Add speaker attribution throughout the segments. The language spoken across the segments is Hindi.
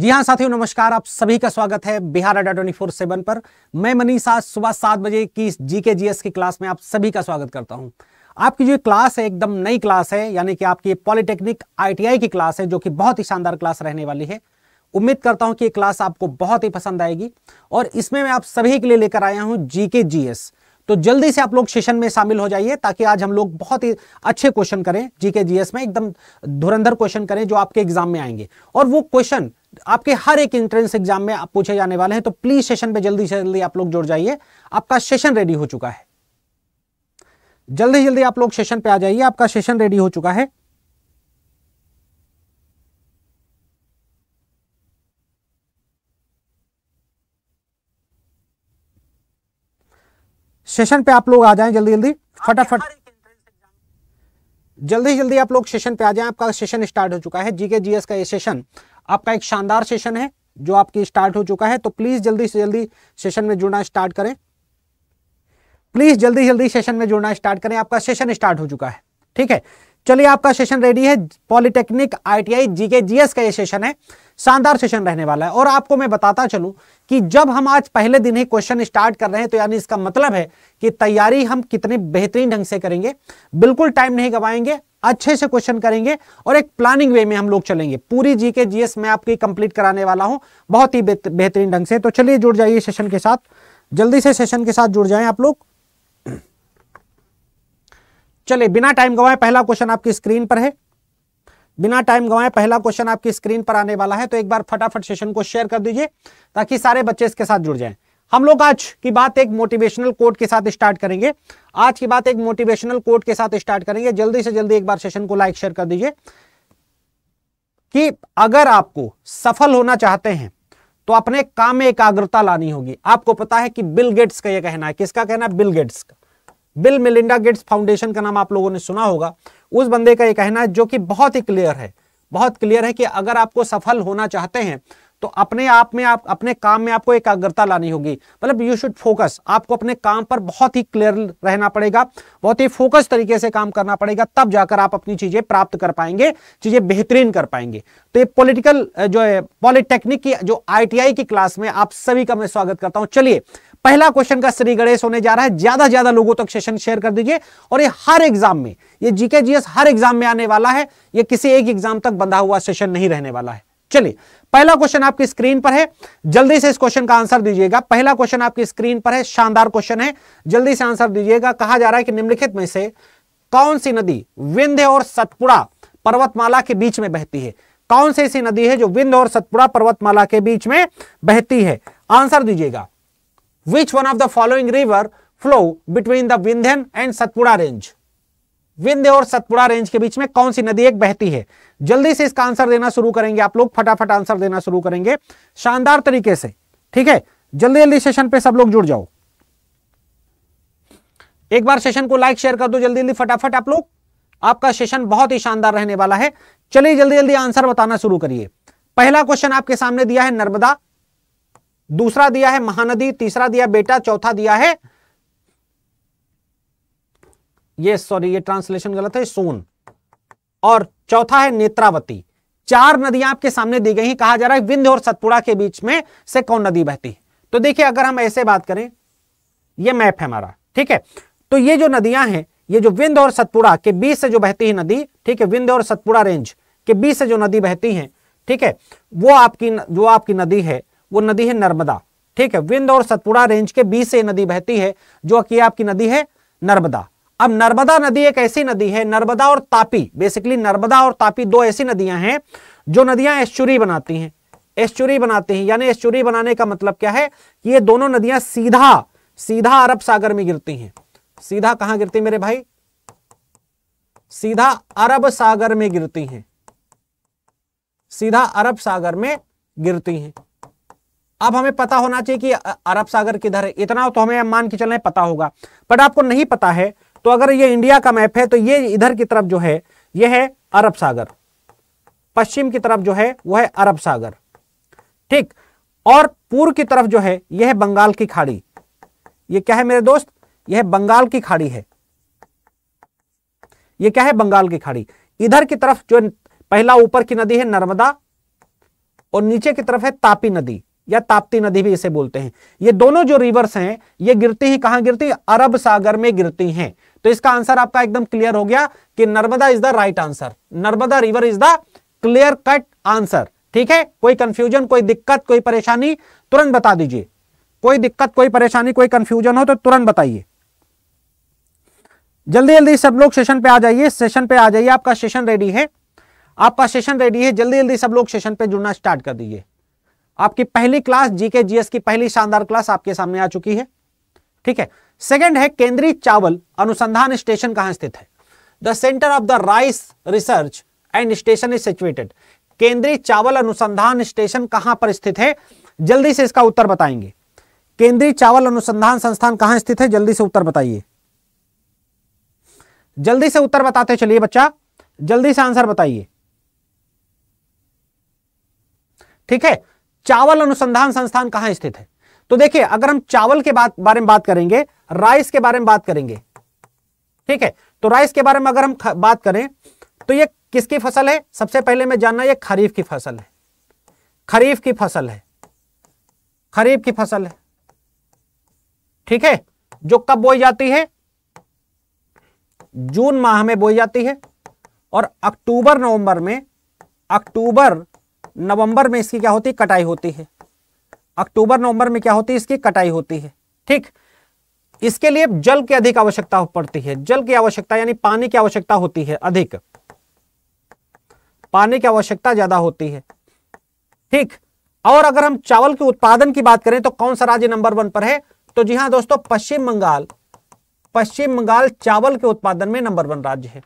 Speaker 1: जी हाँ साथियों नमस्कार आप सभी का स्वागत है बिहार अड्डा ट्वेंटी फोर सेवन पर मैं मनीषा सुबह सात बजे की जीके जी एस की क्लास में आप सभी का स्वागत करता हूँ आपकी जो क्लास है एकदम नई क्लास है यानी कि आपकी पॉलिटेक्निक आईटीआई की क्लास है जो कि बहुत ही शानदार क्लास रहने वाली है उम्मीद करता हूँ कि ये क्लास आपको बहुत ही पसंद आएगी और इसमें मैं आप सभी के लिए लेकर आया हूँ जी के जी एस तो जल्दी से आप लोग सेशन में शामिल हो जाइए ताकि आज हम लोग बहुत ही अच्छे क्वेश्चन करें जीके जीएस में एकदम धुरंधर क्वेश्चन करें जो आपके एग्जाम में आएंगे और वो क्वेश्चन आपके हर एक एंट्रेंस एग्जाम में आप पूछे जाने वाले हैं तो प्लीज सेशन पे जल्दी से जल्दी आप लोग जुड़ जाइए आपका सेशन रेडी हो चुका है जल्दी जल्दी आप लोग सेशन पे आ जाइए आपका सेशन रेडी हो चुका है सेशन पे आप लोग आ जाएं जल्दी जल्दी फटाफट जल्दी जल्दी आप लोग सेशन पे आ जाएं आपका सेशन स्टार्ट हो चुका है जीके जीएस का ये सेशन आपका एक शानदार सेशन है जो आपकी स्टार्ट हो चुका है तो प्लीज जल्दी से जल्दी सेशन में जुड़ना स्टार्ट करें प्लीज जल्दी जल्दी सेशन में जुड़ना स्टार्ट करें आपका सेशन स्टार्ट हो चुका है ठीक है चलिए आपका सेशन रेडी है पॉलिटेक्निक आईटीआई जीके जीएस का ये सेशन है शानदार सेशन रहने वाला है और आपको मैं बताता चलूं कि जब हम आज पहले दिन ही क्वेश्चन स्टार्ट कर रहे हैं तो यानी इसका मतलब है कि तैयारी हम कितने बेहतरीन ढंग से करेंगे बिल्कुल टाइम नहीं गवाएंगे अच्छे से क्वेश्चन करेंगे और एक प्लानिंग वे में हम लोग चलेंगे पूरी जीके जीएस मैं आपकी कंप्लीट कराने वाला हूं बहुत ही बेहतरीन ढंग से तो चलिए जुड़ जाइए सेशन के साथ जल्दी से सेशन के साथ जुड़ जाएं आप लोग चलिए बिना टाइम गवाए पहला क्वेश्चन आपकी स्क्रीन पर है बिना टाइम गवाए पहला क्वेश्चन आपकी स्क्रीन पर आने वाला है तो एक बार फटाफट सेशन को शेयर कर दीजिए ताकि सारे बच्चे इसके साथ जुड़ जाएं हम लोग आज की बात एक मोटिवेशनल कोट के साथ स्टार्ट करेंगे आज की बात एक मोटिवेशनल कोट के साथ स्टार्ट करेंगे जल्दी से जल्दी एक बार सेशन को लाइक शेयर कर दीजिए कि अगर आपको सफल होना चाहते हैं तो अपने काम में एकाग्रता लानी होगी आपको पता है कि बिल गेट्स का यह कहना है किसका कहना है बिल गेट्स का बिल मिलिंडा गेट्स फाउंडेशन का नाम आप लोगों ने सुना होगा उस बंदे का यह कहना है जो कि बहुत ही क्लियर है बहुत क्लियर है कि अगर आपको सफल होना चाहते हैं तो अपने आप में आप अपने काम में आपको एकाग्रता लानी होगी मतलब यू शुड फोकस आपको अपने काम पर बहुत ही क्लियर रहना पड़ेगा बहुत ही फोकस तरीके से काम करना पड़ेगा तब जाकर आप अपनी चीजें प्राप्त कर पाएंगे चीजें बेहतरीन कर पाएंगे तो ये पॉलिटिकल जो है पॉलिटेक्निक की जो आईटीआई की क्लास में आप सभी का मैं स्वागत करता हूं चलिए पहला क्वेश्चन का श्री गणेश होने जा रहा है ज्यादा ज्यादा लोगों तक सेशन शेयर कर दीजिए और ये हर एग्जाम में ये जीके जीएस हर एग्जाम में आने वाला है ये किसी एक एग्जाम तक बंधा हुआ सेशन नहीं रहने वाला है चलिए पहला क्वेश्चन आपकी स्क्रीन पर है जल्दी से इस क्वेश्चन का आंसर दीजिएगा पहला क्वेश्चन आपकी स्क्रीन पर है शानदार क्वेश्चन है जल्दी से आंसर दीजिएगा कहा जा रहा है कि निम्नलिखित में से कौन सी नदी विंध्य और सतपुड़ा पर्वतमाला के बीच में बहती है कौन सी ऐसी नदी है जो विंध्य और सतपुड़ा पर्वतमाला के बीच में बहती है आंसर दीजिएगा which one of the following river flow between the Vindhyan and Satpura range Vindhya और सतपुड़ा रेंज के बीच में कौन सी नदी एक बहती है जल्दी से इसका आंसर देना शुरू करेंगे आप लोग फटाफट आंसर देना शुरू करेंगे शानदार तरीके से ठीक है जल्दी जल्दी सेशन पे सब लोग जुड़ जाओ एक बार सेशन को लाइक शेयर कर दो जल्दी जल्दी फटाफट आप लोग आपका सेशन बहुत ही शानदार रहने वाला है चलिए जल्दी जल्दी आंसर बताना शुरू करिए पहला क्वेश्चन आपके सामने दिया है नर्मदा दूसरा दिया है महानदी तीसरा दिया बेटा चौथा दिया है ये सॉरी ये ट्रांसलेशन गलत है सोन और चौथा है नेत्रावती चार नदियां आपके सामने दी गई हैं कहा जा रहा है विंध्य और सतपुड़ा के बीच में से कौन नदी बहती है तो देखिए अगर हम ऐसे बात करें ये मैप है हमारा ठीक है तो ये जो नदियां हैं ये जो विंध्य और सतपुड़ा के बीच से जो बहती है नदी ठीक है विंध्य और सतपुड़ा रेंज के बीच से जो नदी बहती है ठीक है वो आपकी जो आपकी नदी है वो नदी है नर्मदा ठीक है विंध्य और सतपुड़ा रेंज के बीच से नदी बहती है जो कि आपकी नदी है नर्मदा अब नर्मदा नदी एक ऐसी नदी है नर्मदा और तापी बेसिकली नर्मदा और तापी दो ऐसी नदियां हैं जो नदियां एश्चुरी बनाती हैं एश्चुरी बनाती हैं यानी एश्चुरी बनाने का मतलब क्या है कि ये दोनों नदियां सीधा सीधा अरब सागर में गिरती हैं सीधा कहां गिरती मेरे भाई सीधा अरब सागर में गिरती हैं सीधा अरब सागर में गिरती हैं अब हमें पता होना चाहिए कि अरब सागर किधर है इतना तो हमें मान के चलने पता होगा बट आपको नहीं पता है तो अगर ये इंडिया का मैप है तो ये इधर की तरफ जो है ये है अरब सागर पश्चिम की तरफ जो है वह है अरब सागर ठीक और पूर्व की तरफ जो है यह है बंगाल की खाड़ी यह क्या है मेरे दोस्त यह बंगाल की खाड़ी है यह क्या है बंगाल की खाड़ी इधर की तरफ जो पहला ऊपर की नदी है नर्मदा और नीचे की तरफ है तापी नदी या ताप्ती नदी भी इसे बोलते हैं ये दोनों जो रिवर्स हैं ये गिरती ही कहां गिरती अरब सागर में गिरती हैं तो इसका आंसर आपका एकदम क्लियर हो गया कि Narmada is the right answer Narmada river is the clear cut answer ठीक है कोई कंफ्यूजन कोई दिक्कत कोई परेशानी तुरंत बता दीजिए कोई दिक्कत कोई परेशानी कोई कंफ्यूजन हो तो तुरंत बताइए जल्दी जल्दी सब लोग सेशन पे आ जाइए सेशन पे आ जाइए आपका सेशन रेडी है आपका सेशन रेडी है जल्दी जल्दी सब लोग सेशन पे जुड़ना स्टार्ट कर दीजिए आपकी पहली क्लास जीके जीएस की पहली शानदार क्लास आपके सामने आ चुकी है ठीक है सेकंड है केंद्रीय चावल अनुसंधान स्टेशन कहां स्थित है the centre of the rice research and station is situated केंद्रीय चावल अनुसंधान स्टेशन कहां पर स्थित है जल्दी से इसका उत्तर बताएंगे केंद्रीय चावल अनुसंधान संस्थान कहां स्थित है जल्दी से उत्तर बताइए जल्दी से उत्तर बताते चलिए बच्चा जल्दी से आंसर बताइए ठीक है चावल अनुसंधान संस्थान कहां स्थित है तो देखिए अगर हम चावल के बात बारे में बात करेंगे राइस के बारे में बात करेंगे ठीक है तो राइस के बारे में अगर हम बात करें तो ये किसकी फसल है सबसे पहले मैं जानना ये खरीफ की फसल है खरीफ की फसल है खरीफ की फसल है ठीक है जो कब बोई जाती है जून माह में बोई जाती है और अक्टूबर नवंबर में अक्टूबर नवंबर में इसकी क्या होती है कटाई होती है अक्टूबर नवंबर में क्या होती है इसकी कटाई होती है ठीक इसके लिए जल की अधिक आवश्यकता पड़ती है जल की आवश्यकता यानी पानी की आवश्यकता होती है अधिक पानी की आवश्यकता ज्यादा होती है ठीक और अगर हम चावल के उत्पादन की बात करें तो कौन सा राज्य नंबर वन पर है तो जी हाँ दोस्तों पश्चिम बंगाल पश्चिम बंगाल चावल के उत्पादन में नंबर वन राज्य है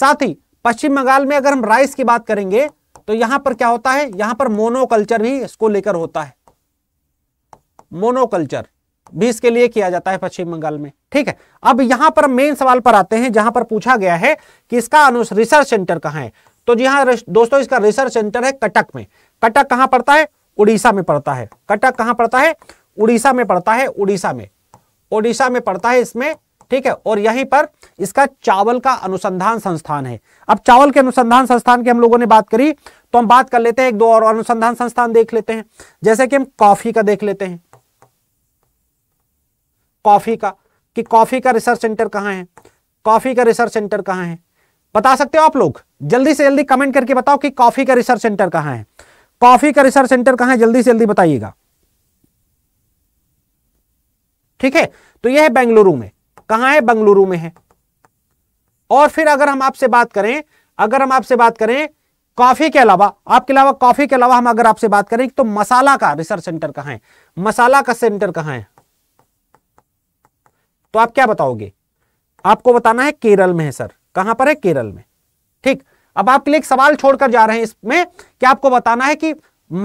Speaker 1: साथ ही पश्चिम बंगाल में अगर हम राइस की बात करेंगे तो यहां पर क्या होता है यहां पर मोनोकल्चर भी इसको लेकर होता है मोनोकल्चर भी इसके लिए किया जाता है पश्चिम बंगाल में ठीक है अब यहां पर मेन सवाल पर आते हैं जहां पर पूछा गया है कि इसका अनुस रिसर्च सेंटर कहाँ है तो जी हाँ दोस्तों इसका रिसर्च सेंटर है कटक में कटक कहां पड़ता है उड़ीसा में पड़ता है कटक कहां पड़ता है उड़ीसा में पड़ता है उड़ीसा में उड़ीसा में पड़ता है इसमें ठीक है और यहीं पर इसका चावल का अनुसंधान संस्थान है अब चावल के अनुसंधान संस्थान की हम लोगों ने बात करी तो हम बात कर लेते हैं एक दो और अनुसंधान संस्थान देख लेते हैं जैसे कि हम कॉफी का देख लेते हैं कॉफ़ी का कि कॉफ़ी का रिसर्च सेंटर कहाँ है कॉफ़ी का रिसर्च सेंटर कहाँ है बता सकते हो आप लोग जल्दी से जल्दी कमेंट करके बताओ कि कॉफ़ी का रिसर्च सेंटर कहाँ है कॉफ़ी का रिसर्च सेंटर कहाँ है जल्दी से जल्दी बताइएगा ठीक है तो यह है बेंगलुरु में कहां है बेंगलुरु में है और फिर अगर हम आपसे बात करें अगर हम आपसे बात करें कॉफी के अलावा आपके अलावा कॉफी के अलावा हम अगर आपसे बात करें तो मसाला का रिसर्च सेंटर कहां है मसाला का सेंटर कहां है तो आप क्या बताओगे आपको बताना है केरल में है सर कहां पर है केरल में ठीक अब आपके लिए एक सवाल छोड़कर जा रहे हैं इसमें कि आपको बताना है कि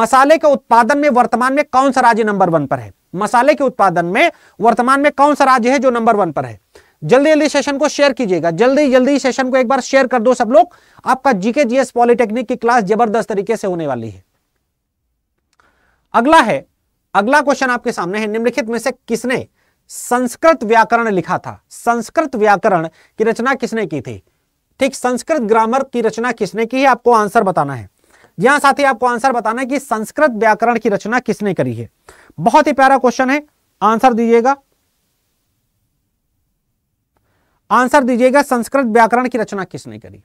Speaker 1: मसाले के उत्पादन में वर्तमान में कौन सा राज्य नंबर वन पर है मसाले के उत्पादन में वर्तमान में कौन सा राज्य है जो नंबर वन पर है जल्दी जल्दी सेशन को शेयर कीजिएगा जल्दी जल्दी सेशन को एक बार शेयर कर दो सब लोग आपका जीके जीएस पॉलिटेक्निक की क्लास जबरदस्त तरीके से होने वाली है अगला है अगला क्वेश्चन आपके सामने है निम्नलिखित में से किसने संस्कृत व्याकरण लिखा था संस्कृत व्याकरण की रचना किसने की थी ठीक संस्कृत ग्रामर की रचना किसने की है आपको आंसर बताना है यहां साथ ही आपको आंसर बताना है कि संस्कृत व्याकरण की रचना किसने करी है बहुत ही प्यारा क्वेश्चन है आंसर दीजिएगा आंसर दीजिएगा संस्कृत व्याकरण की रचना किसने करी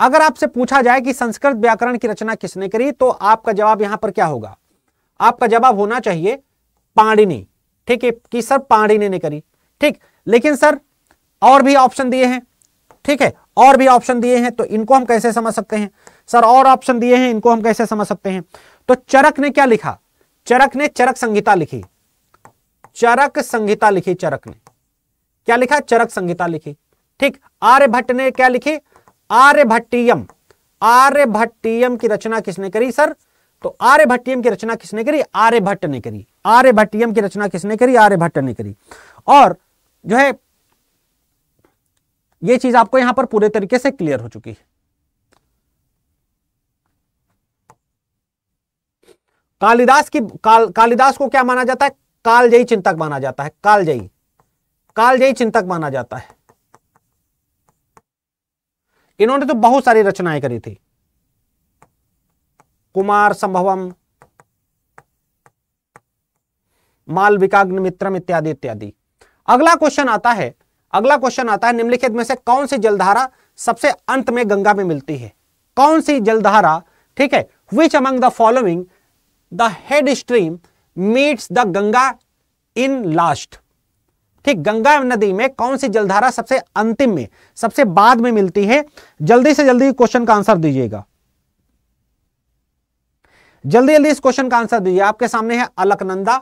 Speaker 1: अगर आपसे पूछा जाए कि संस्कृत व्याकरण की रचना किसने करी तो आपका जवाब यहां पर क्या होगा आपका जवाब होना चाहिए पाणिनी ठीक है कि सर पाणी ने, करी ठीक लेकिन सर और भी ऑप्शन दिए हैं ठीक है और भी ऑप्शन दिए हैं तो इनको हम कैसे समझ सकते हैं सर और ऑप्शन दिए हैं इनको हम कैसे समझ सकते हैं तो चरक ने क्या लिखा चरक ने चरक संहिता लिखी चरक संहिता लिखी चरक ने क्या लिखा चरक संहिता लिखी ठीक आर्यभट्ट ने क्या लिखी आर्यभट्टियम आर्यभट्टियम की रचना किसने करी सर तो आर्यभट्टियम की रचना किसने करी आर्यभट्ट ने करी आर्यभट्टियम की रचना किसने करी आर्यभट्ट ने करी और जो है यह चीज आपको यहां पर पूरे तरीके से क्लियर हो चुकी है कालिदास की काल कालिदास को क्या माना जाता है कालजयी चिंतक माना जाता है कालजयी कालजयी चिंतक माना जाता है इन्होंने तो बहुत सारी रचनाएं करी थी कुमार संभवम मालविकाग्न मित्र इत्यादि इत्यादि अगला क्वेश्चन आता है अगला क्वेश्चन आता है निम्नलिखित में से कौन सी जलधारा सबसे अंत में गंगा में मिलती है कौन सी जलधारा ठीक है which among the following the head stream meets the Ganga in last ठीक गंगा नदी में कौन सी जलधारा सबसे अंतिम में सबसे बाद में मिलती है जल्दी से जल्दी क्वेश्चन का आंसर दीजिएगा जल्दी जल्दी इस क्वेश्चन का आंसर दीजिए आपके सामने है अलकनंदा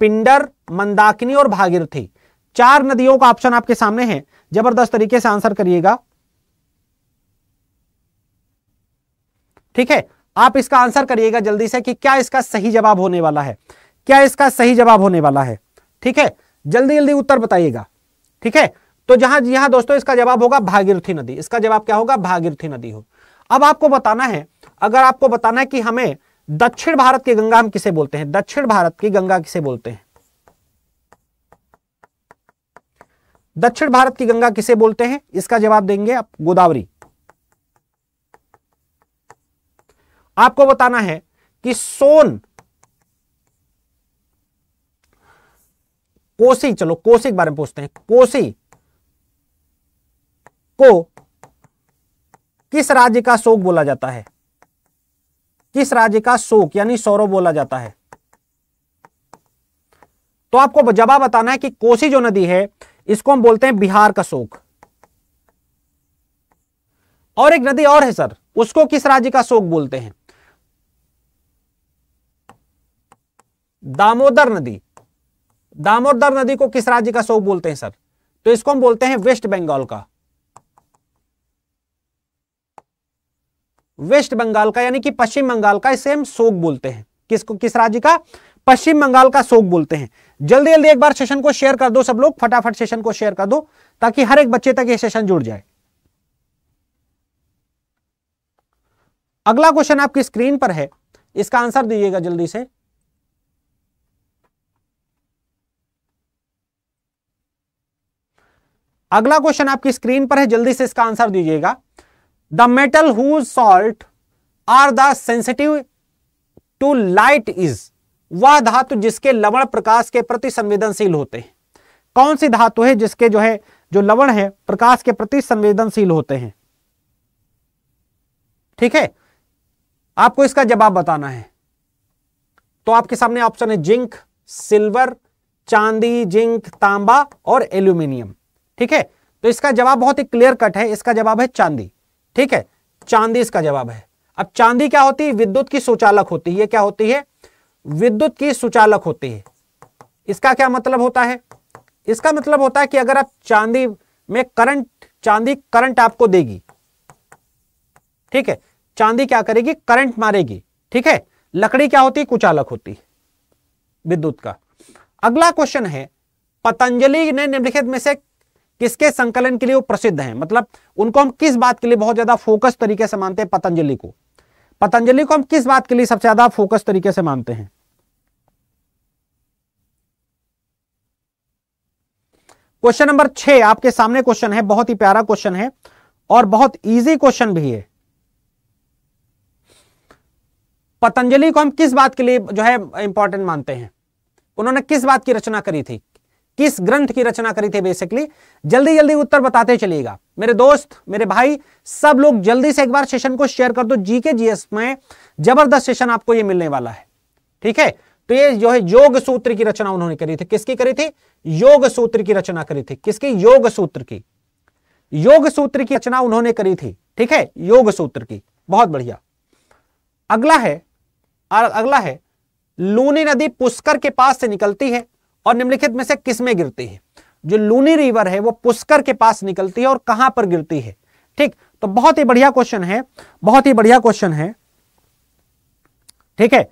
Speaker 1: पिंडर मंदाकिनी और भागीरथी चार नदियों का ऑप्शन आपके सामने है जबरदस्त तरीके से आंसर करिएगा ठीक है आप इसका आंसर करिएगा जल्दी से कि क्या इसका सही जवाब होने वाला है क्या इसका सही जवाब होने वाला है ठीक है जल्दी जल्दी उत्तर बताइएगा ठीक है तो जहां यहां दोस्तों इसका जवाब होगा भागीरथी नदी इसका जवाब क्या होगा भागीरथी नदी हो अब आपको बताना है अगर आपको बताना है कि हमें दक्षिण भारत की गंगा हम किसे बोलते हैं दक्षिण भारत की गंगा किसे बोलते हैं दक्षिण भारत की गंगा किसे बोलते हैं इसका जवाब देंगे आप गोदावरी आपको बताना है कि सोन कोसी चलो कोसी के बारे में पूछते हैं कोसी को किस राज्य का शोक बोला जाता है किस राज्य का शोक यानी सौरव बोला जाता है तो आपको जवाब बताना है कि कोसी जो नदी है इसको हम बोलते हैं बिहार का शोक और एक नदी और है सर उसको किस राज्य का शोक बोलते हैं दामोदर नदी दामोदर नदी को किस राज्य का शोक बोलते हैं सर तो इसको हम बोलते हैं वेस्ट बंगाल का वेस्ट बंगाल का यानी कि पश्चिम बंगाल का इसे हम शोक बोलते हैं किसको किस राज्य का पश्चिम बंगाल का शोक बोलते हैं जल्दी जल्दी एक बार सेशन को शेयर कर दो सब लोग फटाफट सेशन को शेयर कर दो ताकि हर एक बच्चे तक यह सेशन जुड़ जाए अगला क्वेश्चन आपकी स्क्रीन पर है इसका आंसर दीजिएगा जल्दी से अगला क्वेश्चन आपकी स्क्रीन पर है जल्दी से इसका आंसर दीजिएगा the metal whose salt are the sensitive to light is वह धातु जिसके लवण प्रकाश के प्रति संवेदनशील होते हैं कौन सी धातु है जिसके जो है जो लवण है प्रकाश के प्रति संवेदनशील होते हैं ठीक है आपको इसका जवाब बताना है तो आपके सामने ऑप्शन है जिंक सिल्वर चांदी जिंक तांबा और एल्यूमिनियम ठीक है तो इसका जवाब बहुत ही क्लियर कट है इसका जवाब है चांदी ठीक है चांदी इसका जवाब है अब चांदी क्या होती है विद्युत की सुचालक होती है क्या होती है विद्युत की सुचालक होती है इसका क्या मतलब होता है इसका मतलब होता है कि अगर आप चांदी में करंट चांदी करंट आपको देगी ठीक है चांदी क्या करेगी करंट मारेगी ठीक है लकड़ी क्या होती है कुचालक होती है विद्युत का अगला क्वेश्चन है पतंजलि ने निम्नलिखित में से किसके संकलन के लिए वो प्रसिद्ध हैं मतलब उनको हम किस बात के लिए बहुत ज्यादा फोकस तरीके से मानते हैं पतंजलि को पतंजलि को हम किस बात के लिए सबसे ज्यादा फोकस तरीके से मानते हैं क्वेश्चन नंबर छह आपके सामने क्वेश्चन है बहुत ही प्यारा क्वेश्चन है और बहुत इजी क्वेश्चन भी है पतंजलि को हम किस बात के लिए जो है इंपॉर्टेंट मानते हैं उन्होंने किस बात की रचना करी थी किस ग्रंथ की रचना करी थी बेसिकली जल्दी जल्दी उत्तर बताते चलिएगा मेरे दोस्त मेरे भाई सब लोग जल्दी से एक बार सेशन को शेयर कर दो जीके जीएस में जबरदस्त सेशन आपको ये मिलने वाला है ठीक है तो ये जो है योग सूत्र की रचना उन्होंने करी थी किसकी करी थी योग सूत्र की रचना करी थी किसकी योग सूत्र की योग सूत्र की रचना उन्होंने करी थी ठीक है योग सूत्र की बहुत बढ़िया अगला है अगला है लूनी नदी पुष्कर के पास से निकलती है और निम्नलिखित में से किस में गिरती है जो लूनी रिवर है वो पुष्कर के पास निकलती है और कहां पर गिरती है ठीक तो बहुत ही बढ़िया क्वेश्चन है बहुत ही बढ़िया क्वेश्चन है ठीक है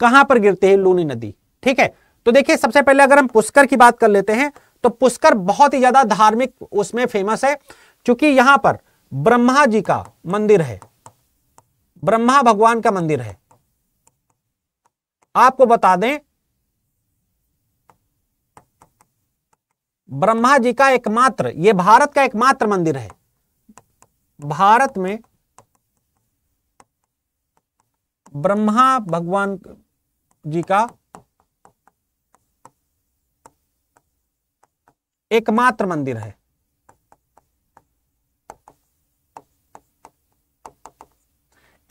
Speaker 1: कहां पर गिरती है लूनी नदी ठीक है तो देखिए सबसे पहले अगर हम पुष्कर की बात कर लेते हैं तो पुष्कर बहुत ही ज्यादा धार्मिक उसमें फेमस है क्योंकि यहां पर ब्रह्मा जी का मंदिर है ब्रह्मा भगवान का मंदिर है आपको बता दें ब्रह्मा जी का एकमात्र ये भारत का एकमात्र मंदिर है भारत में ब्रह्मा भगवान जी का एकमात्र मंदिर है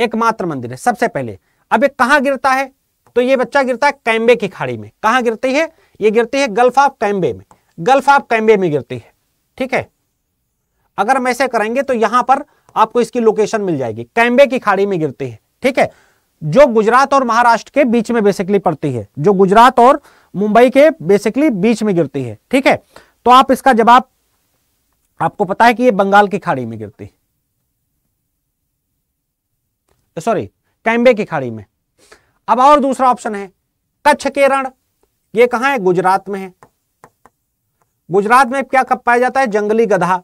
Speaker 1: एकमात्र मंदिर है सबसे पहले अब ये कहां गिरता है तो ये बच्चा गिरता है कैम्बे की खाड़ी में कहां गिरती है ये गिरती है गल्फ ऑफ कैम्बे में गल्फ ऑफ कैम्बे में गिरती है ठीक है अगर हम ऐसे करेंगे तो यहां पर आपको इसकी लोकेशन मिल जाएगी कैम्बे की खाड़ी में गिरती है ठीक है जो गुजरात और महाराष्ट्र के बीच में बेसिकली पड़ती है जो गुजरात और मुंबई के बेसिकली बीच में गिरती है ठीक है तो आप इसका जवाब आपको पता है कि ये बंगाल की खाड़ी में गिरती है सॉरी कैम्बे की खाड़ी में अब और दूसरा ऑप्शन है कच्छ केरण ये कहां है गुजरात में है गुजरात में क्या कब पाया जाता है जंगली गधा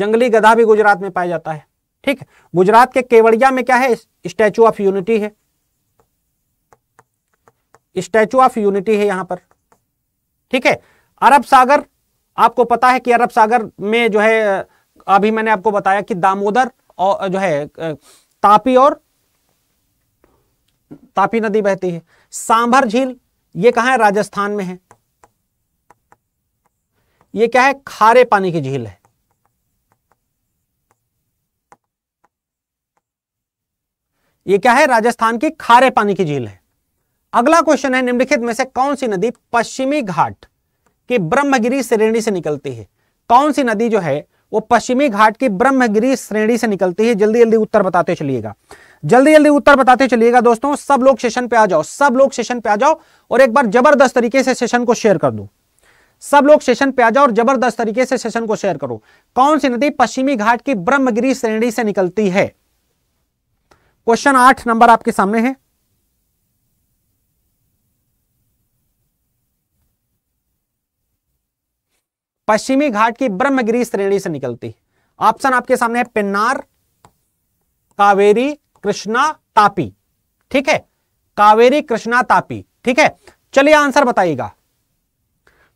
Speaker 1: जंगली गधा भी गुजरात में पाया जाता है ठीक है गुजरात के केवड़िया में क्या है स्टैचू ऑफ यूनिटी है स्टैचू ऑफ यूनिटी है यहां पर ठीक है अरब सागर आपको पता है कि अरब सागर में जो है अभी मैंने आपको बताया कि दामोदर और जो है तापी और तापी नदी बहती है सांभर झील ये कहा है राजस्थान में है ये क्या है खारे पानी की झील है ये क्या है राजस्थान की खारे पानी की झील है अगला क्वेश्चन है निम्नलिखित में से कौन सी नदी पश्चिमी घाट की ब्रह्मगिरी श्रेणी से निकलती है कौन सी नदी जो है वो पश्चिमी घाट की ब्रह्मगिरी श्रेणी से निकलती है जल्दी जल्दी उत्तर बताते चलिएगा जल्दी जल्दी उत्तर बताते चलिएगा दोस्तों सब लोग सेशन पे आ जाओ सब लोग सेशन पे आ जाओ और एक बार जबरदस्त तरीके से सेशन को शेयर कर दो सब लोग सेशन पे आ जाओ और जबरदस्त तरीके से सेशन को शेयर करो कौन सी नदी पश्चिमी घाट की ब्रह्मगिरी श्रेणी से निकलती है क्वेश्चन आठ नंबर आपके सामने है पश्चिमी घाट की ब्रह्मगिरी श्रेणी से निकलती ऑप्शन आपके सामने है पिन्नार कावेरी कृष्णा तापी ठीक है कावेरी कृष्णा तापी ठीक है चलिए आंसर बताइएगा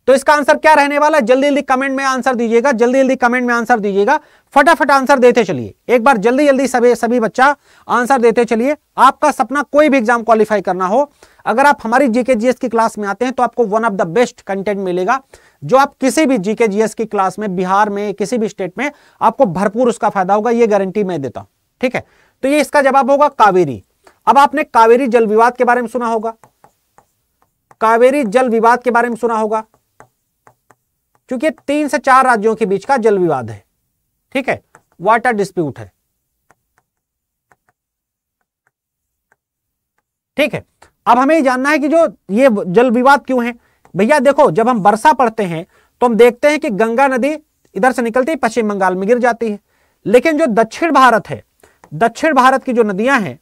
Speaker 1: तो इसका आंसर क्या रहने वाला है जल्दी जल्दी कमेंट में आंसर दीजिएगा जल्दी जल्दी कमेंट में आंसर दीजिएगा फटाफट आंसर देते चलिए एक बार जल्दी जल्दी सभी सभी बच्चा आंसर देते चलिए आपका सपना कोई भी एग्जाम क्वालिफाई करना हो अगर आप हमारी जीके जीएस की क्लास में आते हैं तो आपको one of the best content मिलेगा जो आप किसी भी जीके जीएस की क्लास में बिहार में किसी भी स्टेट में आपको भरपूर उसका फायदा होगा ये गारंटी मैं देता हूं ठीक है तो ये इसका जवाब होगा कावेरी अब आपने कावेरी जल विवाद के बारे में सुना होगा कावेरी जल विवाद के बारे में सुना होगा क्योंकि तीन से चार राज्यों के बीच का जल विवाद है ठीक है वाटर डिस्प्यूट है ठीक है अब हमें जानना है कि जो ये जल विवाद क्यों है भैया देखो जब हम वर्षा पड़ते हैं तो हम देखते हैं कि गंगा नदी इधर से निकलती है पश्चिम बंगाल में गिर जाती है लेकिन जो दक्षिण भारत है दक्षिण भारत की जो नदियां हैं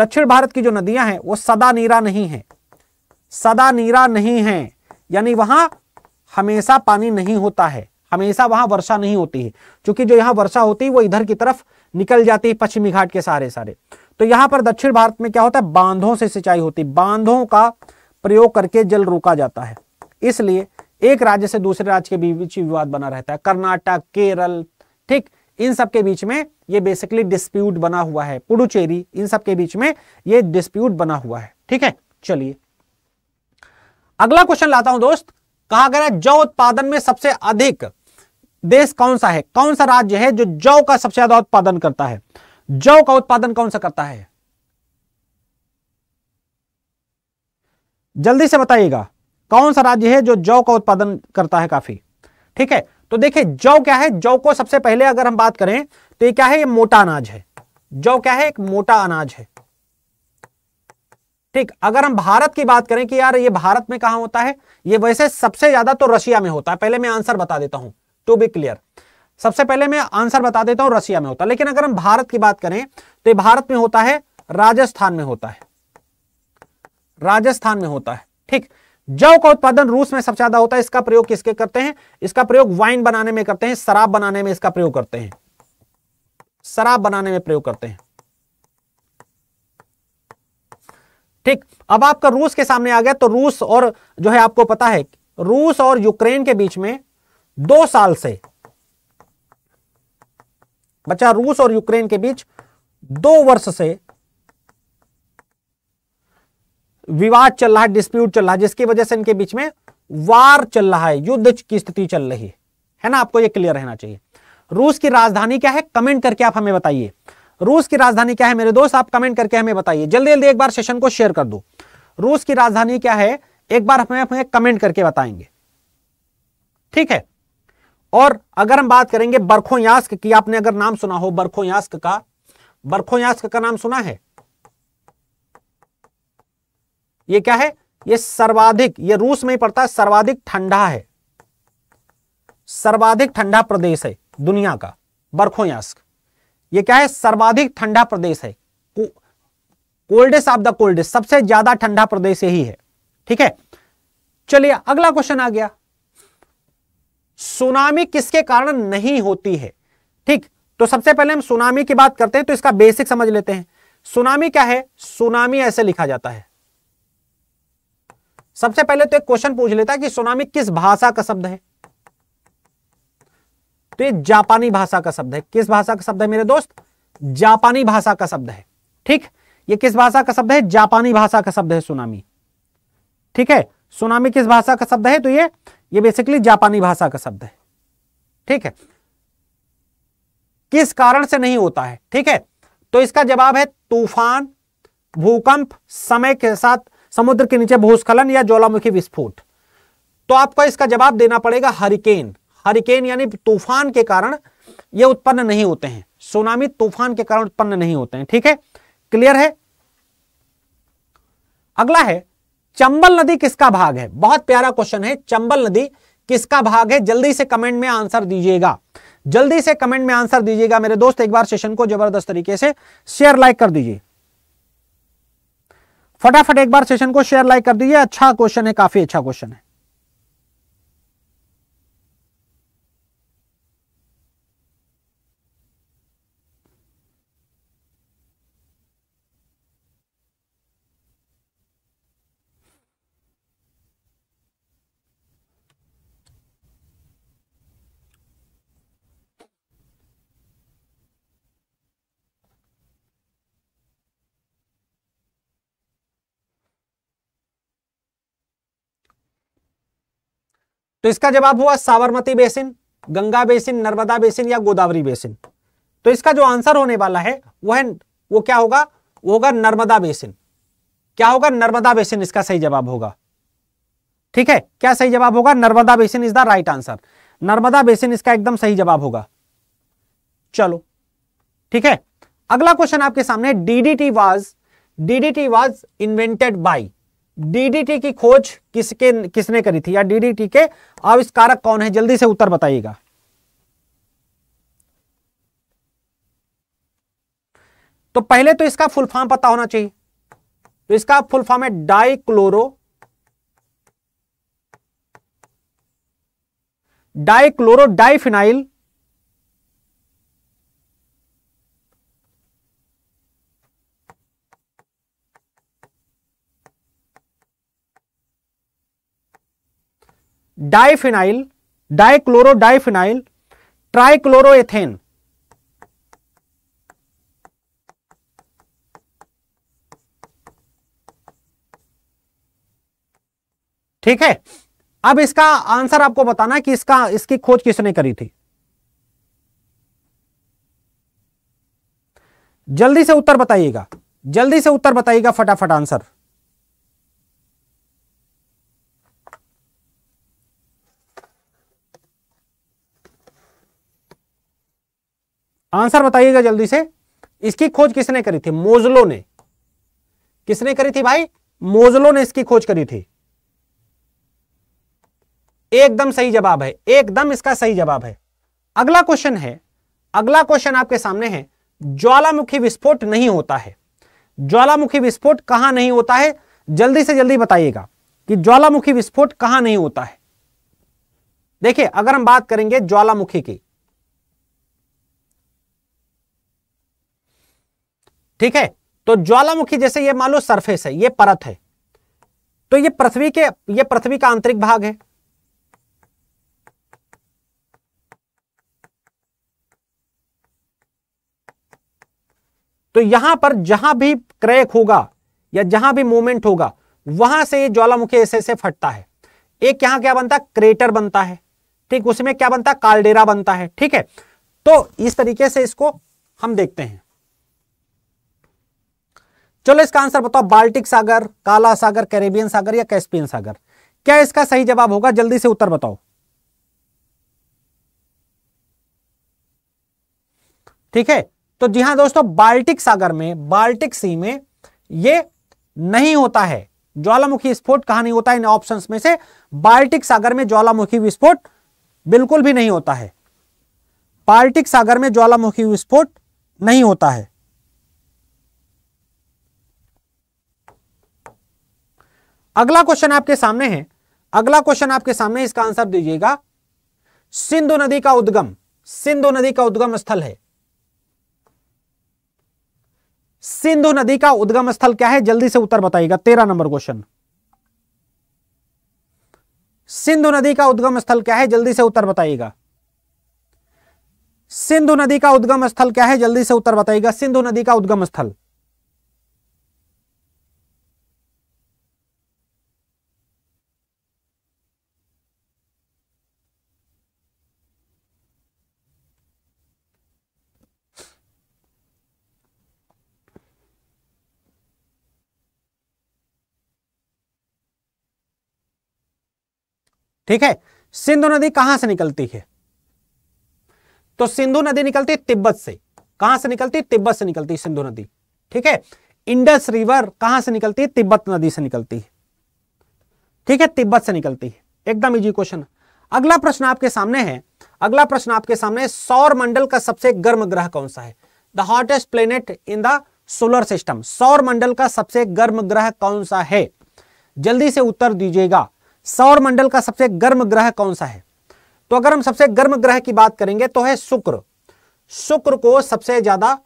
Speaker 1: दक्षिण भारत की जो नदियां हैं वो सदा नीरा नहीं है सदा नीरा नहीं है यानी वहां हमेशा पानी नहीं होता है हमेशा वहां वर्षा नहीं होती है क्योंकि जो यहाँ वर्षा होती है वो इधर की तरफ निकल जाती है पश्चिमी घाट के सारे सारे तो यहाँ पर दक्षिण भारत में क्या होता है बांधों से सिंचाई होती है बांधों का प्रयोग करके जल रोका जाता है इसलिए एक राज्य से दूसरे राज्य के बीच विवाद बना रहता है कर्नाटक केरल ठीक इन सब के बीच में ये बेसिकली डिस्प्यूट बना हुआ है पुडुचेरी इन सब के बीच में ये डिस्प्यूट बना हुआ है ठीक है चलिए अगला क्वेश्चन लाता हूं दोस्त कहा गया जौ उत्पादन में सबसे अधिक देश कौन सा है कौन सा राज्य है जो जौ का सबसे ज्यादा उत्पादन करता है जौ का उत्पादन कौन सा करता है जल्दी से बताइएगा कौन सा राज्य है जो जौ का उत्पादन करता है काफी ठीक है तो देखिए जौ क्या है जौ को सबसे पहले अगर हम बात करें तो ये क्या है ये मोटा अनाज है जौ क्या है एक मोटा अनाज है ठीक अगर हम भारत की बात करें कि यार ये भारत में कहा होता है ये वैसे सबसे ज्यादा तो रशिया में होता है पहले मैं आंसर बता देता हूं टू बी क्लियर सबसे पहले मैं आंसर बता देता हूं रशिया में होता है लेकिन अगर हम भारत की बात करें तो ये भारत में होता है राजस्थान में होता है राजस्थान में होता है ठीक जव का उत्पादन रूस में सबसे ज्यादा होता है इसका प्रयोग किसके करते हैं इसका प्रयोग वाइन बनाने में करते हैं शराब बनाने में इसका प्रयोग करते हैं शराब बनाने में प्रयोग करते हैं ठीक अब आपका रूस के सामने आ गया तो रूस और जो है आपको पता है रूस और यूक्रेन के बीच में दो साल से बच्चा रूस और यूक्रेन के बीच दो वर्ष से विवाद चल रहा है डिस्प्यूट चल रहा है जिसकी वजह से इनके बीच में वार चल रहा है युद्ध की स्थिति चल रही है है ना आपको ये क्लियर रहना चाहिए रूस की राजधानी क्या है कमेंट करके आप हमें बताइए रूस की राजधानी क्या है मेरे दोस्त आप कमेंट करके हमें बताइए जल्दी जल्दी एक बार सेशन को शेयर कर दो रूस की राजधानी क्या है एक बार हमें हमें कमेंट करके बताएंगे ठीक है और अगर हम बात करेंगे यास्क की आपने अगर नाम सुना हो यास्क का यास्क का नाम सुना है यह क्या है ये सर्वाधिक ये रूस में ही पड़ता है सर्वाधिक ठंडा है सर्वाधिक ठंडा प्रदेश है दुनिया का यास्क ये क्या है सर्वाधिक ठंडा प्रदेश है कोल्डेस्ट ऑफ द कोल्डेस्ट सबसे ज्यादा ठंडा प्रदेश यही है ठीक है चलिए अगला क्वेश्चन आ गया सुनामी किसके कारण नहीं होती है ठीक तो सबसे पहले हम सुनामी की बात करते हैं तो इसका बेसिक समझ लेते हैं सुनामी क्या है सुनामी ऐसे लिखा जाता है सबसे पहले तो एक क्वेश्चन पूछ लेता है कि सुनामी किस भाषा का शब्द है तो ये जापानी भाषा का शब्द है किस भाषा का शब्द है मेरे दोस्त जापानी भाषा का शब्द है ठीक ये किस भाषा का शब्द है जापानी भाषा का शब्द है सुनामी ठीक है सुनामी किस भाषा का शब्द है तो ये ये बेसिकली जापानी भाषा का शब्द है ठीक है किस कारण से नहीं होता है ठीक है तो इसका जवाब है तूफान भूकंप समय के साथ समुद्र के नीचे भूस्खलन या ज्वालामुखी विस्फोट तो आपको इसका जवाब देना पड़ेगा हरिकेन हरिकेन यानी तूफान के कारण ये उत्पन्न नहीं होते हैं सुनामी तूफान के कारण उत्पन्न नहीं होते हैं ठीक है क्लियर है अगला है चंबल नदी किसका भाग है बहुत प्यारा क्वेश्चन है चंबल नदी किसका भाग है जल्दी से कमेंट में आंसर दीजिएगा जल्दी से कमेंट में आंसर दीजिएगा मेरे दोस्त एक बार सेशन को जबरदस्त तरीके से शेयर लाइक कर दीजिए फटाफट एक बार सेशन को शेयर लाइक कर दीजिए अच्छा क्वेश्चन है काफी अच्छा क्वेश्चन है तो इसका जवाब हुआ Sabarmati basin Ganga basin Narmada basin या गोदावरी बेसिन तो इसका जो आंसर होने वाला है वह है वो क्या होगा वो होगा नर्मदा बेसिन क्या होगा नर्मदा बेसिन इसका सही जवाब होगा ठीक है क्या सही जवाब होगा Narmada basin is the right answer Narmada basin इसका एकदम सही जवाब होगा चलो ठीक है अगला क्वेश्चन आपके सामने DDT was DDT was invented by DDT की खोज किसके किसने करी थी या डीडीटी के आविष्कारक कौन है जल्दी से उत्तर बताइएगा तो पहले तो इसका फुल फॉर्म पता होना चाहिए तो इसका फुल फॉर्म है dichloro dichloro diphenyl diphenyl dichloro diphenyl trichloroethane ठीक है अब इसका आंसर आपको बताना कि इसका इसकी खोज किसने करी थी जल्दी से उत्तर बताइएगा जल्दी से उत्तर बताइएगा फटाफट आंसर आंसर बताइएगा जल्दी से इसकी खोज किसने करी थी मोजलो ने किसने करी थी भाई मोजलो ने इसकी खोज करी थी एकदम सही जवाब है एकदम इसका सही जवाब है अगला क्वेश्चन है अगला क्वेश्चन आपके सामने है ज्वालामुखी विस्फोट नहीं होता है ज्वालामुखी विस्फोट कहां नहीं होता है जल्दी से जल्दी बताइएगा कि ज्वालामुखी विस्फोट कहां नहीं होता है देखिए अगर हम बात करेंगे ज्वालामुखी की ठीक है तो ज्वालामुखी जैसे ये मान लो सरफेस है ये परत है तो ये पृथ्वी के ये पृथ्वी का आंतरिक भाग है तो यहां पर जहां भी क्रैक होगा या जहां भी मूवमेंट होगा वहां से ये ज्वालामुखी ऐसे ऐसे फटता है एक यहां क्या बनता है क्रेटर बनता है ठीक उसमें क्या बनता है कालडेरा बनता है ठीक है तो इस तरीके से इसको हम देखते हैं चलो इसका आंसर बताओ बाल्टिक सागर काला सागर कैरेबियन सागर या कैस्पियन सागर क्या इसका सही जवाब होगा जल्दी से उत्तर बताओ ठीक है तो जी हां दोस्तों बाल्टिक सागर में बाल्टिक सी में ये नहीं होता है ज्वालामुखी विस्फोट कहा नहीं होता इन ऑप्शंस में से बाल्टिक सागर में ज्वालामुखी विस्फोट बिल्कुल भी नहीं होता है बाल्टिक सागर में ज्वालामुखी विस्फोट नहीं होता है अगला क्वेश्चन आपके सामने है अगला क्वेश्चन आपके सामने इसका आंसर दीजिएगा सिंधु नदी का उद्गम सिंधु नदी का उद्गम स्थल है सिंधु नदी का उद्गम स्थल क्या है जल्दी से उत्तर बताइएगा तेरह नंबर क्वेश्चन सिंधु नदी का उद्गम स्थल क्या है जल्दी से उत्तर बताइएगा सिंधु नदी का उद्गम स्थल क्या है जल्दी से उत्तर बताइएगा सिंधु नदी का उद्गम स्थल ठीक है सिंधु नदी कहां से निकलती है तो सिंधु नदी निकलती है तिब्बत से कहां से निकलती है तिब्बत से निकलती है सिंधु नदी ठीक है इंडस रिवर कहां से निकलती है तिब्बत नदी से निकलती है ठीक है तिब्बत से निकलती है एकदम इजी क्वेश्चन अगला प्रश्न आपके सामने है अगला प्रश्न आपके सामने सौर मंडल का सबसे गर्म ग्रह कौन सा है the hottest planet in the solar system सौर मंडल का सबसे गर्म ग्रह कौन सा है जल्दी से उत्तर दीजिएगा सौर मंडल का सबसे गर्म ग्रह कौन सा है तो अगर हम सबसे गर्म ग्रह की बात करेंगे तो है शुक्र शुक्र को सबसे ज्यादा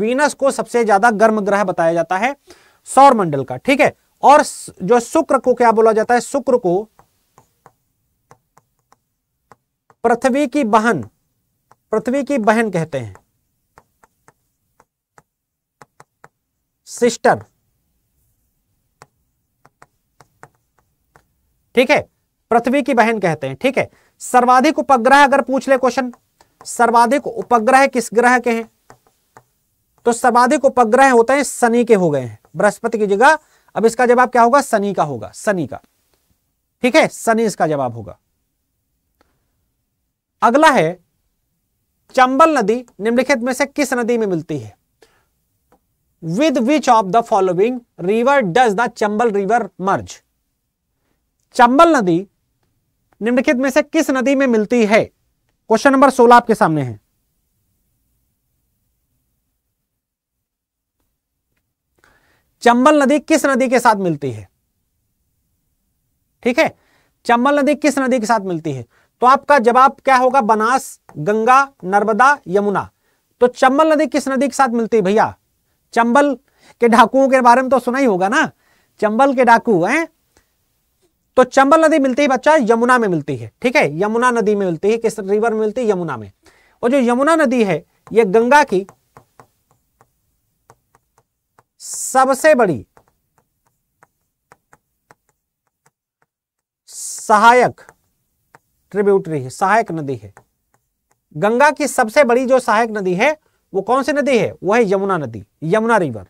Speaker 1: वीनस को सबसे ज्यादा गर्म ग्रह बताया जाता है सौर मंडल का ठीक है और जो शुक्र को क्या बोला जाता है शुक्र को पृथ्वी की बहन पृथ्वी की बहन कहते हैं सिस्टर ठीक है पृथ्वी की बहन कहते हैं ठीक है सर्वाधिक उपग्रह अगर पूछ ले क्वेश्चन सर्वाधिक उपग्रह किस ग्रह के हैं तो सर्वाधिक उपग्रह होते हैं शनि के हो गए हैं बृहस्पति की जगह अब इसका जवाब क्या होगा शनि का होगा शनि का ठीक है शनि इसका जवाब होगा अगला है चंबल नदी निम्नलिखित में से किस नदी में मिलती है with which of the following river does the Chambal river merge Chambal नदी निम्नलिखित में से किस नदी में मिलती है क्वेश्चन नंबर सोलह आपके सामने है चंबल नदी किस नदी के साथ मिलती है ठीक है चंबल नदी किस नदी के साथ मिलती है तो आपका जवाब क्या होगा बनास गंगा नर्मदा यमुना तो चंबल नदी किस नदी के साथ मिलती है भैया चंबल के डाकुओं के बारे में तो सुना ही होगा ना चंबल के डाकू हैं तो चंबल नदी मिलती है बच्चा यमुना में मिलती है ठीक है यमुना नदी में मिलती है किस रिवर में मिलती है यमुना में और जो यमुना नदी है यह गंगा की सबसे बड़ी सहायक ट्रिब्यूटरी है सहायक नदी है गंगा की सबसे बड़ी जो सहायक नदी है वो कौन सी नदी है वो है यमुना नदी यमुना रिवर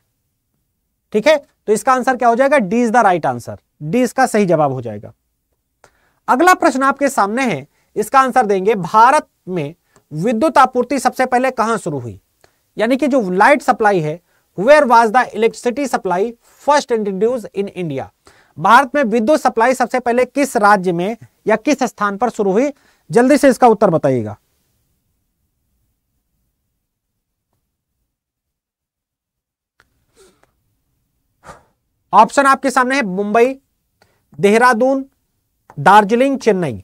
Speaker 1: ठीक है तो इसका आंसर क्या हो जाएगा D is the right answer D इसका सही जवाब हो जाएगा अगला प्रश्न आपके सामने है इसका आंसर देंगे भारत में विद्युत आपूर्ति सबसे पहले कहां शुरू हुई यानी कि जो लाइट सप्लाई है where was the electricity supply first introduce in India Bharat में विद्युत सप्लाई सबसे पहले किस राज्य में या किस स्थान पर शुरू हुई जल्दी से इसका उत्तर बताइएगा ऑप्शन आपके सामने है मुंबई देहरादून दार्जिलिंग चेन्नई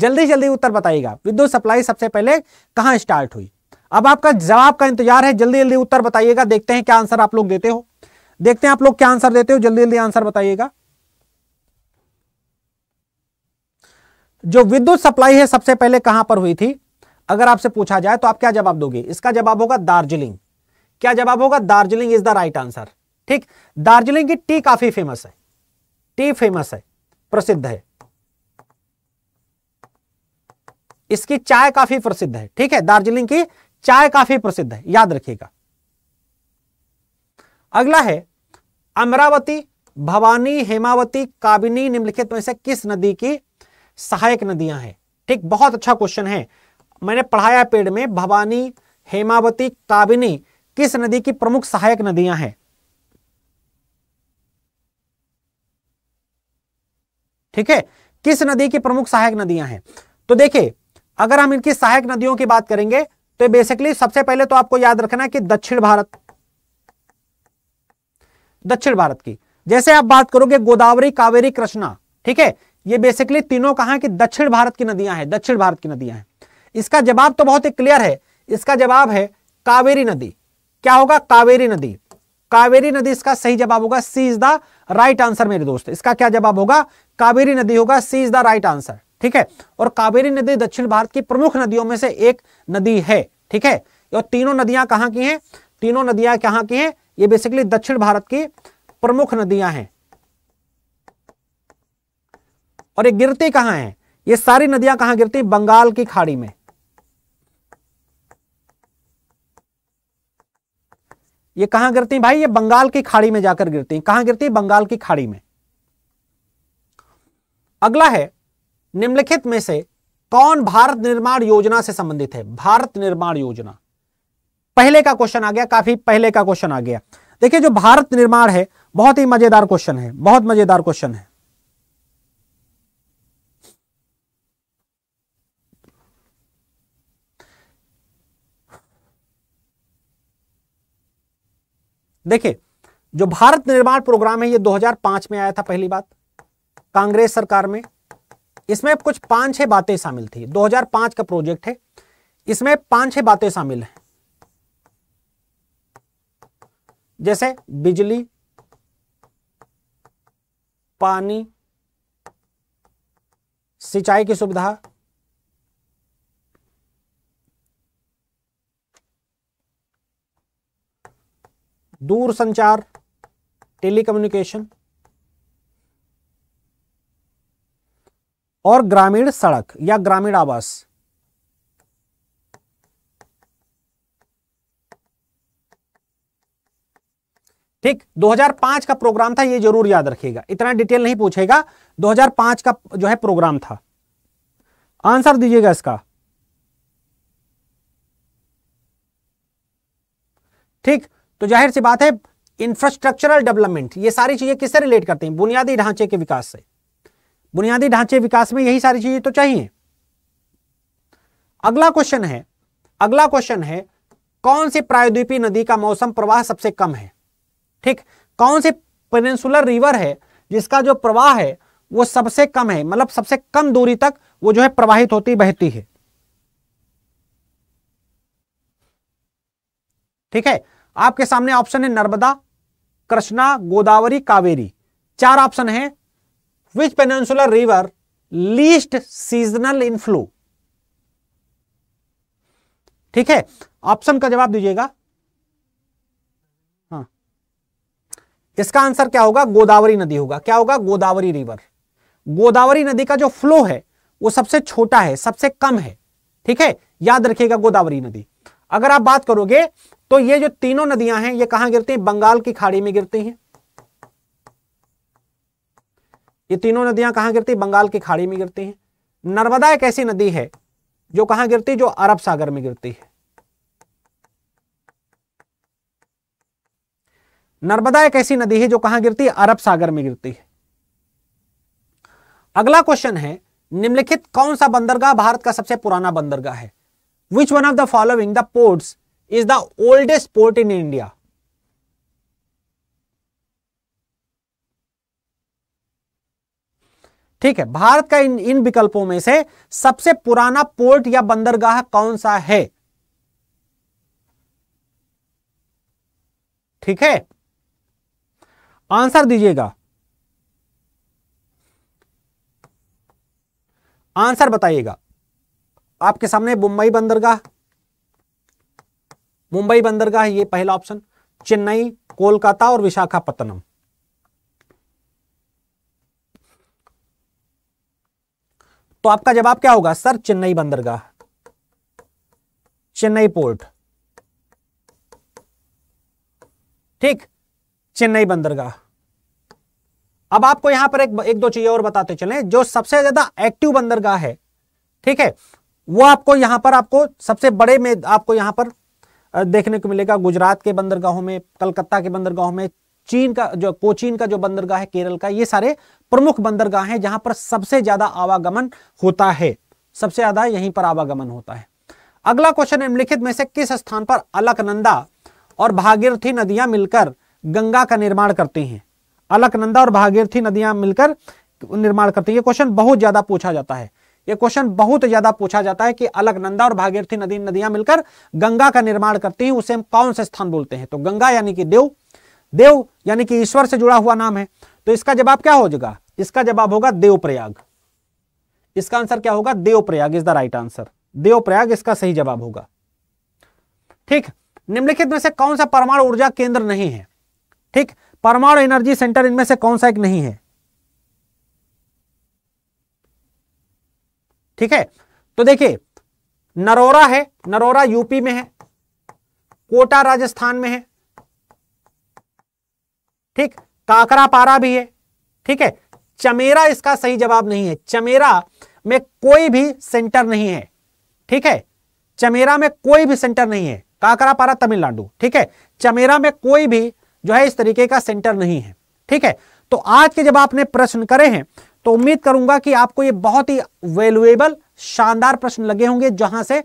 Speaker 1: जल्दी जल्दी उत्तर बताइएगा विद्युत सप्लाई सबसे पहले कहां स्टार्ट हुई अब आपका जवाब का इंतजार है जल्दी जल्दी उत्तर बताइएगा देखते हैं क्या आंसर आप लोग देते हो देखते हैं आप लोग क्या आंसर देते हो जल्दी जल्दी आंसर बताइएगा जो विद्युत सप्लाई है सबसे पहले कहां पर हुई थी अगर आपसे पूछा जाए तो आप क्या जवाब दोगे इसका जवाब होगा दार्जिलिंग क्या जवाब होगा Darjeeling is the right answer ठीक दार्जिलिंग की टी काफी फेमस है टी फेमस है प्रसिद्ध है इसकी चाय काफी प्रसिद्ध है ठीक है दार्जिलिंग की चाय काफी प्रसिद्ध है याद रखिएगा अगला है अमरावती भवानी हेमावती काबिनी निम्नलिखित में से किस नदी की सहायक नदियां हैं ठीक बहुत अच्छा क्वेश्चन है मैंने पढ़ाया पेड़ में भवानी हेमावती काबिनी किस नदी की प्रमुख सहायक नदियां हैं ठीक है किस नदी की प्रमुख सहायक नदियां हैं तो देखिए अगर हम इनकी सहायक नदियों की बात करेंगे तो बेसिकली सबसे पहले तो आपको याद रखना है कि दक्षिण भारत दक्षिण भारत की जैसे आप बात करोगे गोदावरी कावेरी कृष्णा ठीक है ये बेसिकली तीनों कहा कि दक्षिण भारत की नदियां हैं दक्षिण भारत की नदियां हैं इसका जवाब तो बहुत ही क्लियर है इसका जवाब है कावेरी नदी क्या होगा कावेरी नदी कावेरी नदी इसका सही जवाब होगा C is the right answer मेरे दोस्त इसका क्या जवाब होगा कावेरी नदी होगा C is the right answer ठीक है और कावेरी नदी दक्षिण भारत की प्रमुख नदियों में से एक नदी है ठीक है और तीनों नदियां कहां की हैं तीनों नदियां कहां की हैं ये बेसिकली दक्षिण भारत की प्रमुख नदियां हैं और ये गिरती कहां है ये सारी नदियां कहां गिरती बंगाल की खाड़ी में ये कहां गिरती हैं भाई ये बंगाल की खाड़ी में जाकर गिरती हैं कहां गिरती है बंगाल की खाड़ी में अगला है निम्नलिखित में से कौन भारत निर्माण योजना से संबंधित है भारत निर्माण योजना पहले का क्वेश्चन आ गया काफी पहले का क्वेश्चन आ गया देखिए जो भारत निर्माण है बहुत ही मजेदार क्वेश्चन है बहुत मजेदार क्वेश्चन है देखिए जो भारत निर्माण प्रोग्राम है ये 2005 में आया था पहली बात कांग्रेस सरकार में इसमें कुछ पांच छह बातें शामिल थी 2005 का प्रोजेक्ट है इसमें पांच छह बातें शामिल हैं जैसे बिजली पानी सिंचाई की सुविधा दूर संचार टेलीकम्युनिकेशन और ग्रामीण सड़क या ग्रामीण आवास ठीक 2005 का प्रोग्राम था ये जरूर याद रखिएगा इतना डिटेल नहीं पूछेगा 2005 का जो है प्रोग्राम था आंसर दीजिएगा इसका ठीक तो जाहिर सी बात है इंफ्रास्ट्रक्चरल डेवलपमेंट ये सारी चीजें किससे रिलेट करती हैं बुनियादी ढांचे के विकास से बुनियादी ढांचे विकास में यही सारी चीजें तो चाहिए अगला क्वेश्चन है अगला क्वेश्चन है कौन सी प्रायद्वीपी नदी का मौसम प्रवाह सबसे कम है ठीक कौन सी पेनेसुलर रिवर है जिसका जो प्रवाह है वो सबसे कम है मतलब सबसे कम दूरी तक वो जो है प्रवाहित होती बहती है ठीक है आपके सामने ऑप्शन है नर्मदा कृष्णा गोदावरी कावेरी चार ऑप्शन है which peninsular river least seasonal inflow ठीक है ऑप्शन का जवाब दीजिएगा हाँ इसका आंसर क्या होगा गोदावरी नदी होगा क्या होगा गोदावरी रिवर गोदावरी नदी का जो फ्लो है वो सबसे छोटा है सबसे कम है ठीक है याद रखिएगा गोदावरी नदी अगर आप बात करोगे तो ये जो तीनों नदियां हैं ये कहां गिरती हैं बंगाल की खाड़ी में गिरती हैं ये तीनों नदियां कहां गिरती बंगाल की खाड़ी में गिरती हैं नर्मदा एक ऐसी नदी है जो कहां गिरती जो अरब सागर में गिरती है नर्मदा एक ऐसी नदी है जो कहां गिरती है अरब सागर में गिरती है अगला क्वेश्चन है निम्नलिखित कौन सा बंदरगाह भारत का सबसे पुराना बंदरगाह है which one of the following the ports is the oldest port in India ठीक है भारत का इन इन विकल्पों में से सबसे पुराना पोर्ट या बंदरगाह कौन सा है ठीक है आंसर दीजिएगा आंसर बताइएगा आपके सामने मुंबई बंदरगाह मुंबई बंदरगाह ये पहला ऑप्शन चेन्नई कोलकाता और विशाखापत्तनम तो आपका जवाब क्या होगा सर चेन्नई बंदरगाह चेन्नई पोर्ट ठीक चेन्नई बंदरगाह अब आपको यहां पर एक, एक दो चीजें और बताते चले जो सबसे ज्यादा एक्टिव बंदरगाह है ठीक है वो आपको यहां पर आपको सबसे बड़े में आपको यहां पर देखने को मिलेगा गुजरात के बंदरगाहों में कलकत्ता के बंदरगाहों में चीन का जो कोचीन का जो बंदरगाह है केरल का ये सारे प्रमुख बंदरगाह हैं जहां पर सबसे ज्यादा आवागमन होता है सबसे ज्यादा यहीं पर आवागमन होता है अगला क्वेश्चन निम्नलिखित में से किस स्थान पर अलकनंदा और भागीरथी नदियां मिलकर गंगा का निर्माण करती हैं अलकनंदा और भागीरथी नदियां मिलकर निर्माण करती है क्वेश्चन बहुत ज्यादा पूछा जाता है यह क्वेश्चन बहुत ज्यादा पूछा जाता है कि अलगनंदा और भागीरथी नदी नदियां मिलकर गंगा का निर्माण करती हैं उसे हम कौन सा स्थान बोलते हैं तो गंगा यानी कि देव देव यानी कि ईश्वर से जुड़ा हुआ नाम है तो इसका जवाब क्या हो जाएगा इसका जवाब होगा देवप्रयाग इसका आंसर क्या होगा Devprayag is the right answer Devprayag इसका सही जवाब होगा ठीक निम्नलिखित में से कौन सा परमाणु ऊर्जा केंद्र नहीं है ठीक परमाणु एनर्जी सेंटर इनमें से कौन सा एक नहीं है ठीक है तो देखिए नरोरा है नरोरा यूपी में है कोटा राजस्थान में है ठीक काकरापारा भी है ठीक है चमेरा इसका सही जवाब नहीं है चमेरा में कोई भी सेंटर नहीं है ठीक है चमेरा में कोई भी सेंटर नहीं है काकरापारा तमिलनाडु ठीक है चमेरा में कोई भी जो है इस तरीके का सेंटर नहीं है ठीक है तो आज के जब आपने प्रश्न करे हैं तो उम्मीद करूंगा कि आपको ये बहुत ही वेल्युएबल शानदार प्रश्न लगे होंगे जहां से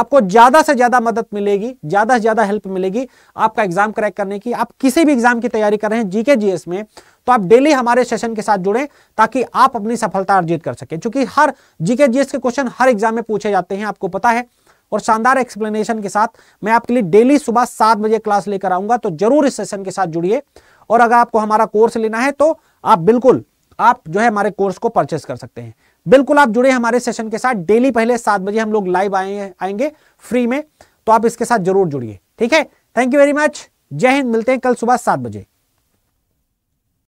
Speaker 1: आपको ज्यादा से ज्यादा मदद मिलेगी ज्यादा से ज्यादा हेल्प मिलेगी आपका एग्जाम क्रैक करने की आप किसी भी एग्जाम की तैयारी कर रहे हैं जीके जीएस में तो आप डेली हमारे सेशन के साथ जुड़े ताकि आप अपनी सफलता अर्जित कर सके चूंकि हर जीके जीएस के क्वेश्चन हर एग्जाम में पूछे जाते हैं आपको पता है और शानदार एक्सप्लेनेशन के साथ मैं आपके लिए डेली सुबह सात बजे क्लास लेकर आऊंगा तो जरूर इस सेशन के साथ जुड़िए और अगर आपको हमारा कोर्स लेना है तो आप बिल्कुल आप जो है हमारे कोर्स को परचेस कर सकते हैं बिल्कुल आप जुड़े हमारे सेशन के साथ डेली पहले सात बजे हम लोग लाइव आए आएंगे फ्री में तो आप इसके साथ जरूर जुड़िए ठीक है थैंक यू वेरी मच जय हिंद मिलते हैं कल सुबह सात बजे